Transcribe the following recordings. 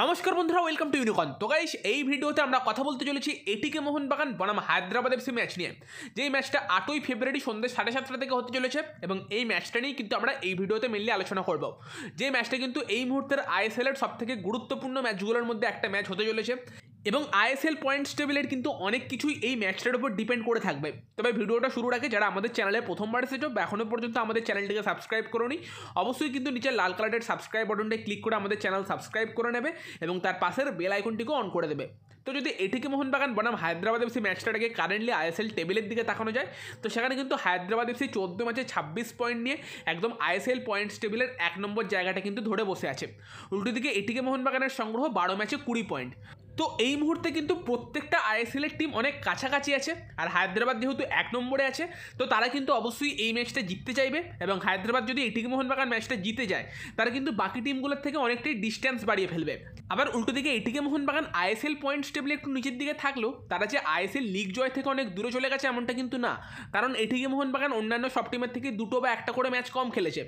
নমস্কার বন্ধুরা welcome to ইউনিকন তো গাইস এই ভিডিওতে আমরা কথা বলতে চলেছি এটিকে মোহনবাগান বনাম হায়দ্রাবাদ এফসি ম্যাচ নিয়ে যেই ম্যাচটা আটই ফেব্রুয়ারি সন্ধ্যে সাড়ে সাতটা থেকে হতে চলেছে এবং এই ম্যাচটা নিয়েই কিন্তু আমরা এই ভিডিওতে মেনলি আলোচনা করব যে ম্যাচটা কিন্তু এই মুহূর্তের আইএসএলের সবথেকে গুরুত্বপূর্ণ ম্যাচগুলোর মধ্যে একটা ম্যাচ হতে চলেছে এবং আইএসএল পয়েন্টস টেবিলের কিন্তু অনেক কিছুই এই ম্যাচটার উপর ডিপেন্ড করে থাকবে তবে ভিডিওটা শুরুর আগে যারা আমাদের চ্যানেলে প্রথমবার এসেছো বা এখনও পর্যন্ত আমাদের চ্যানেলটিকে সাবস্ক্রাইব নি অবশ্যই কিন্তু নিচে লাল কালারের সাবস্ক্রাইব বাটনটি ক্লিক করে আমাদের চ্যানেল সাবস্ক্রাইব করে নেবে এবং তার পাশের বেল আইকনটিকে অন করে দেবে তো যদি এটিকে মোহনবাগান বনাম হায়দ্রাবাদ এফসি ম্যাচটাকে কারেন্টলি আইএসএল টেবিলের দিকে তাকানো যায় তো সেখানে কিন্তু হায়দ্রাবাদ এফসি চোদ্দো ম্যাচে ছাব্বিশ পয়েন্ট নিয়ে একদম আইএসএল পয়েন্টস টেবিলের এক নম্বর জায়গাটা কিন্তু ধরে বসে আছে উল্টো দিকে এটিকে মোহনবাগানের সংগ্রহ বারো ম্যাচে কুড়ি পয়েন্ট তো এই মুহূর্তে কিন্তু প্রত্যেকটা আইএসএলের টিম অনেক কাছাকাছি আছে আর হায়দ্রাবাদ যেহেতু এক নম্বরে আছে তো তারা কিন্তু অবশ্যই এই ম্যাচটা জিততে চাইবে এবং হায়দ্রাবাদ যদি এটিকে মোহনবাগান ম্যাচটা জিতে যায় তারা কিন্তু বাকি টিমগুলোর থেকে অনেকটাই ডিস্ট্যান্স বাড়িয়ে ফেলবে আবার উল্টো দিকে এটিকে মোহনবাগান আইএসএল পয়েন্ট টেবিলে একটু নিচের দিকে থাকলেও তারা যে আইএসএল লিগ জয় থেকে অনেক দূরে চলে গেছে এমনটা কিন্তু না কারণ এটিকে মোহনবাগান অন্যান্য সব টিমের থেকে দুটো বা একটা করে ম্যাচ কম খেলেছে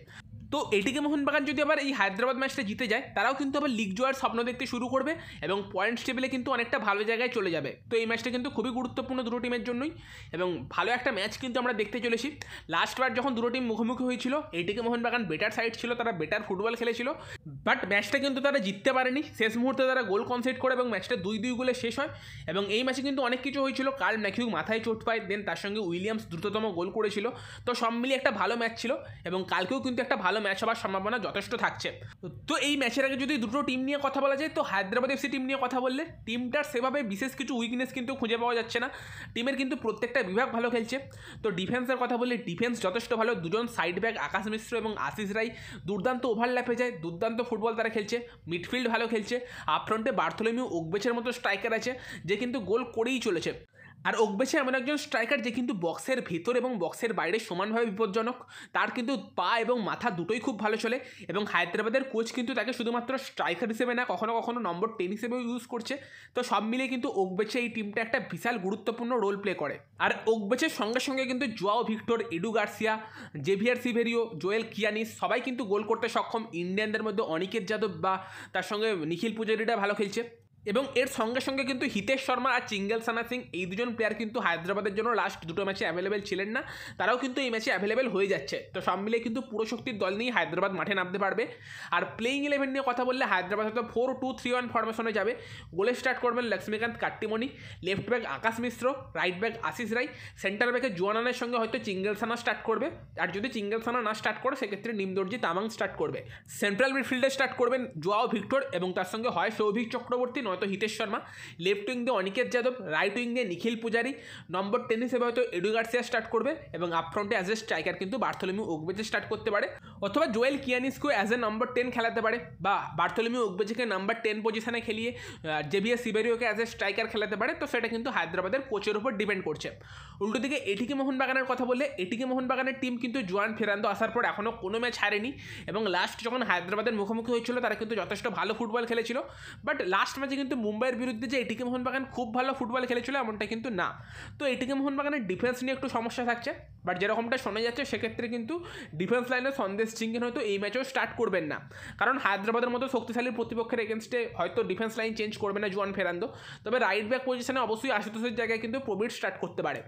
তো এটিকে মোহনবাগান যদি আবার এই হায়দ্রাবাদ ম্যাচটা জিতে যায় তারাও কিন্তু আবার লিগ জয়ের স্বপ্ন দেখতে শুরু করবে এবং পয়েন্টস টেবিলে কিন্তু অনেকটা ভালো জায়গায় চলে যাবে তো এই ম্যাচটা কিন্তু খুবই গুরুত্বপূর্ণ দুটো টিমের জন্যই এবং ভালো একটা ম্যাচ কিন্তু আমরা দেখতে চলেছি লাস্টবার যখন দুটো টিম মুখোমুখি হয়েছিল এটিকে মোহনবাগান বেটার সাইড ছিল তারা বেটার ফুটবল খেলেছিল বাট ম্যাচটা কিন্তু তারা জিততে পারেনি শেষ মুহূর্তে তারা গোল কনসেট করে এবং ম্যাচটা দুই দুই গোলে শেষ হয় এবং এই ম্যাচে কিন্তু অনেক কিছু হয়েছিল কাল ম্যাথিউ মাথায় চোট পায় দেন তার সঙ্গে উইলিয়ামস দ্রুততম গোল করেছিল তো সব মিলিয়ে একটা ভালো ম্যাচ ছিল এবং কালকেও কিন্তু একটা ভালো ভালো ম্যাচ হওয়ার সম্ভাবনা যথেষ্ট থাকছে তো এই ম্যাচের আগে যদি দুটো টিম নিয়ে কথা বলা যায় তো হায়দ্রাবাদ এফসি টিম নিয়ে কথা বললে টিমটার সেভাবে বিশেষ কিছু উইকনেস কিন্তু খুঁজে পাওয়া যাচ্ছে না টিমের কিন্তু প্রত্যেকটা বিভাগ ভালো খেলছে তো ডিফেন্সের কথা বললে ডিফেন্স যথেষ্ট ভালো দুজন সাইড ব্যাক আকাশ মিশ্র এবং আশিস রাই দুর্দান্ত ওভারল্যাপে যায় দুর্দান্ত ফুটবল তারা খেলছে মিডফিল্ড ভালো খেলছে আপফ্রন্টে বার্থলোমিও ওগবেচের মতো স্ট্রাইকার আছে যে কিন্তু গোল করেই চলেছে আর অগবেশে এমন একজন স্ট্রাইকার যে কিন্তু বক্সের ভেতর এবং বক্সের বাইরে সমানভাবে বিপজ্জনক তার কিন্তু পা এবং মাথা দুটোই খুব ভালো চলে এবং হায়দ্রাবাদের কোচ কিন্তু তাকে শুধুমাত্র স্ট্রাইকার হিসেবে না কখনো কখনো নম্বর টেন হিসেবেও ইউজ করছে তো সব মিলিয়ে কিন্তু ওকবেচে এই টিমটা একটা বিশাল গুরুত্বপূর্ণ রোল প্লে করে আর ওকবেচের সঙ্গে সঙ্গে কিন্তু Joao Victor Edu Garcia Javier Siverio Joel Chianese সবাই কিন্তু গোল করতে সক্ষম ইন্ডিয়ানদের মধ্যে অনিকেত যাদব বা তার সঙ্গে নিখিল পুজারিটা ভালো খেলছে এবং এর সঙ্গে সঙ্গে কিন্তু হিতেশ শর্মা আর চিঙ্গেল সানা সিং এই দুজন প্লেয়ার কিন্তু হায়দ্রাবাদের জন্য লাস্ট দুটো ম্যাচে অ্যাভেলেবেল ছিলেন না তারাও কিন্তু এই ম্যাচে অ্যাভেলেবেল হয়ে যাচ্ছে তো সব মিলে কিন্তু পুরো শক্তির দল নিয়ে হায়দ্রাবাদ মাঠে নামতে পারবে আর প্লেইং ইলেভেন নিয়ে কথা বললে হায়দ্রাবাদ হয়তো ফোর টু থ্রি ওয়ান ফরমেশনে যাবে গোলে স্টার্ট করবেন Laxmikant Kattimani left back Akash Mishra right back Ashish Rai centre ব্যাকে জুয়ানের সঙ্গে হয়তো চিঙ্গেল সানা স্টার্ট করবে আর যদি চিঙ্গেল সানা না স্টার্ট করে সেক্ষেত্রে নিমদর্জি তামাং স্টার্ট করবে সেন্ট্রাল মিডফিল্ডে স্টার্ট করবেন জুয়াও ভিক্টর এবং তার সঙ্গে হয় সৌভিক চক্রবর্তী নয়তো হিতেশ শর্মা লেফট উইং দিয়ে অনিকেত যাদব রাইট উইং দিয়ে নিখিল পূজারি নম্বর টেন হিসেবে হয়তো এডুগার্সিয়া স্টার্ট করবে এবং আপফ্রন্টে অ্যাজ এ স্ট্রাইকার কিন্তু বার্থলমি ওগবেজে স্টার্ট করতে পারে অথবা জোয়েল কিয়ানিসকে অ্যাজ এ নম্বর টেন খেলাতে পারে বা বার্থলমি ওগবেজকে নাম্বার টেন পজিশনে খেলিয়ে জেভিয়া সিবেরিওকে অ্যাজ এ স্ট্রাইকার খেলাতে পারে তো সেটা কিন্তু হায়দ্রাবাদের কোচের উপর ডিপেন্ড করছে উল্টো দিকে এটিকে মোহনবাগানের কথা বললে এটিকে মোহনবাগানের টিম কিন্তু জোয়ান ফেরান্দো আসার পর এখনও কোনো ম্যাচ হারেনি এবং লাস্ট যখন হায়দ্রাবাদের মুখোমুখি হয়েছিল তারা কিন্তু যথেষ্ট ভালো ফুটবল খেলেছিল বাট লাস্ট ম্যাচে কিন্তু মুম্বাইয়ের বিরুদ্ধে যে এটিকে মোহনবাগান খুব ভালো ফুটবল খেলেছিল এমনটা কিন্তু না তো এটিকে মোহনবাগানের ডিফেন্স নিয়ে একটু সমস্যা থাকছে বাট যেরকমটা শোনা যাচ্ছে সেক্ষেত্রে কিন্তু ডিফেন্স লাইনে সন্দেশ চিঙ্গেন হয়তো এই ম্যাচেও স্টার্ট করবেন না কারণ হায়দ্রাবাদের মতো শক্তিশালী প্রতিপক্ষের এগেনস্টে হয়তো ডিফেন্স লাইন চেঞ্জ করবে না জুয়ান ফেরান্দো তবে রাইট ব্যাক পজিশনে অবশ্যই আশুতোষের জায়গায় কিন্তু প্রবীর স্টার্ট করতে পারে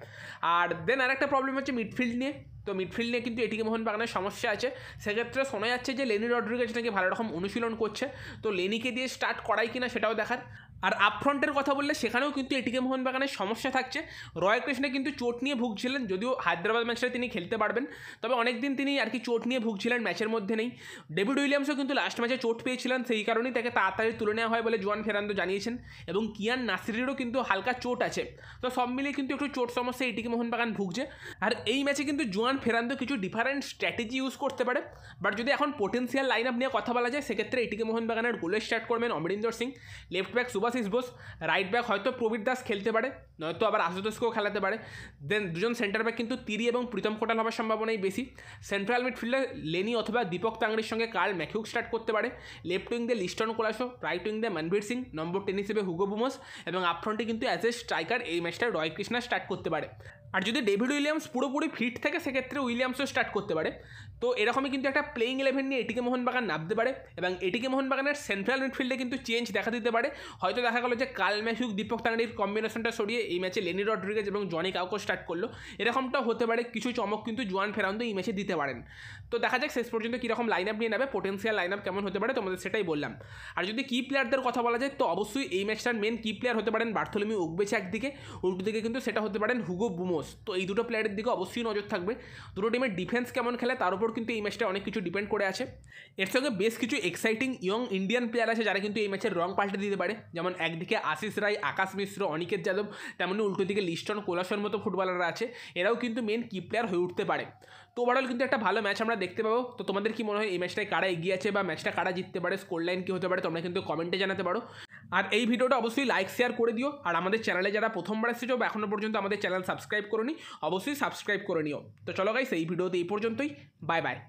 আর দেন আরেকটা প্রবলেম হচ্ছে মিডফিল্ড নিয়ে তো মিডফিল্ড নিয়ে কিন্তু এটিকে মোহনবাগানের সমস্যা আছে সেক্ষেত্রে শোনা যাচ্ছে যে লেনি রড্রিগেজ নাকি ভালো রকম অনুশীলন করছে তো লেনিকে দিয়ে স্টার্ট করাই কিনা সেটাও দেখার আর আপফ্রন্টের কথা বললে সেখানেও কিন্তু এটিকে মোহনবাগানের সমস্যা থাকছে রয় কৃষ্ণে কিন্তু চোট নিয়ে ভুগছিলেন যদিও হায়দ্রাবাদ ম্যাচে তিনি খেলতে পারবেন তবে অনেক দিন তিনি আর কি চোট নিয়ে ভুগছিলেন ম্যাচের মধ্যে নেই ডেভিড উইলিয়ামসও কিন্তু লাস্ট ম্যাচে চোট পেয়েছিলেন সেই কারণেই তাকে তাড়াতাড়ি তুলে নেওয়া হয় বলে জোয়ান ফেরান্দো জানিয়েছেন এবং কিয়ান নাসিরেরও কিন্তু হালকা চোট আছে তো সব মিলিয়ে কিন্তু একটু চোট সমস্যা এটিকে মোহনবাগান ভুগছে আর এই ম্যাচে কিন্তু জোয়ান ফেরান্দো কিছু ডিফারেন্ট স্ট্র্যাটেজি ইউজ করতে পারে বাট যদি এখন পোটেন্সিয়াল লাইন আপ নিয়ে কথা বলা যায় সেক্ষেত্রে এটিকে মোহনবাগানের গোলে স্টার্ট করবেন Amrinder Singh left back Subhash Debasish Bose right back হয়তো প্রবীর দাস খেলতে পারে নয়তো আবার আশুতোষকেও খেলাতে পারে দেন দুজন সেন্টার ব্যাক কিন্তু তিরি এবং প্রীতম কোটাল হওয়ার সম্ভাবনাই বেশি সেন্ট্রাল মিডফিল্ডার লেনি অথবা দীপক তাংড়ির সঙ্গে কার্ল ম্যাকিউক স্টার্ট করতে পারে লেফট উইং দিয়ে লিস্টন কোলাসো রাইট উইং দিয়ে মনবীর সিং নম্বর টেন হিসেবে হুগো বুমস এবং আপফ্রন্টে কিন্তু অ্যাজ এ স্ট্রাইকার এই ম্যাচটা রয় কৃষ্ণা স্টার্ট করতে পারে আর যদি ডেভিড উইলিয়ামস পুরোপুরি ফিট থাকে সেক্ষেত্রে উইলিয়ামসও স্টার্ট করতে পারে তো এরকমই কিন্তু একটা প্লেইং ইলেভেন নিয়ে এটিকে মোহনবাগান নামতে পারে এবং এটিকে মোহনবাগানের সেন্ট্রাল মিডফিল্ডে কিন্তু চেঞ্জ দেখা দিতে পারে হয়তো দেখা গেলো যে কাল ম্যাচুক দীপক তাঙ্গারির কম্বিনেশনটা সরিয়ে এই ম্যাচে লেনি রড্রিগেজ এবং জনি কাউকে স্টার্ট করলো এরকমটাও হতে পারে কিছু চমক কিন্তু জোয়ান ফেরান্দো এই ম্যাচে দিতে পারেন তো দেখা যাক শেষ পর্যন্ত কীরকম লাইন আপ নিয়ে নেবে পোটেন্সিয়াল লাইন আপ কেমন হতে পারে তোমাদের সেটাই বললাম আর যদি কি প্লেয়ারদের কথা বলা যায় তো অবশ্যই এই ম্যাচটার মেন কি প্লেয়ার হতে পারেন বার্থলমি উকবেছে একদিকে উল্টো দিকে কিন্তু সেটা হতে পারেন হুগো বুমো ঘোষ তো এই দুটো প্লেয়ারের দিকে অবশ্যই নজর থাকবে দুটো টিমের ডিফেন্স কেমন খেলে তার উপর কিন্তু এই ম্যাচটা অনেক কিছু ডিপেন্ড করে আছে এর সঙ্গে বেশ কিছু এক্সাইটিং ইয়ং ইন্ডিয়ান প্লেয়ার আছে যারা কিন্তু এই ম্যাচের রং পাল্টে দিতে পারে যেমন একদিকে আশিস রায় আকাশ মিশ্র অনিকেত যাদব তেমনি উল্টো দিকে লিস্টন কোলাসন মতো ফুটবলাররা আছে এরাও কিন্তু মেন কি প্লেয়ার হয়ে উঠতে পারে তো ওভারঅল কিন্তু একটা ভালো ম্যাচ আমরা দেখতে পাবো তো তোমাদের কি মনে হয় এই ম্যাচটায় কারা এগিয়ে আছে বা ম্যাচটা কারা জিততে পারে স্কোর লাইন কী হতে পারে তোমরা কিন্তু কমেন্টে জানাতে পারো আর এই ভিডিওটা অবশ্যই লাইক শেয়ার করে দিও আর আমাদের চ্যানেলে যারা প্রথমবার এসেছো বা এখনও পর্যন্ত আমাদের চ্যানেল সাবস্ক্রাইব সাবস্ক্রাইব করো অবশ্যই সাবস্ক্রাইব করে নিও তো চলো গাইস এই ভিডিওতে এই পর্যন্তই বাই বাই